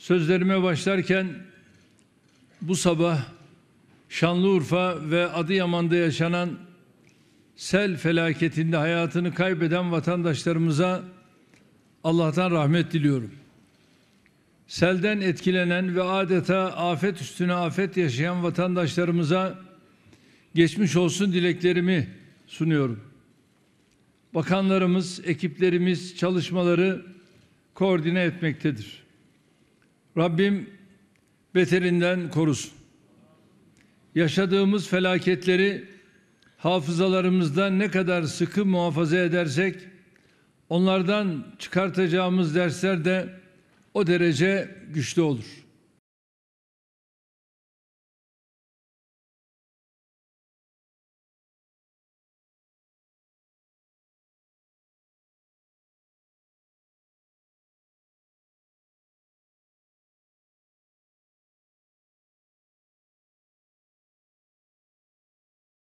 Sözlerime başlarken bu sabah Şanlıurfa ve Adıyaman'da yaşanan sel felaketinde hayatını kaybeden vatandaşlarımıza Allah'tan rahmet diliyorum. Selden etkilenen ve adeta afet üstüne afet yaşayan vatandaşlarımıza geçmiş olsun dileklerimi sunuyorum. Bakanlarımız, ekiplerimiz çalışmaları koordine etmektedir. Rabbim beterinden korusun. Yaşadığımız felaketleri hafızalarımızda ne kadar sıkı muhafaza edersek onlardan çıkartacağımız dersler de o derece güçlü olur.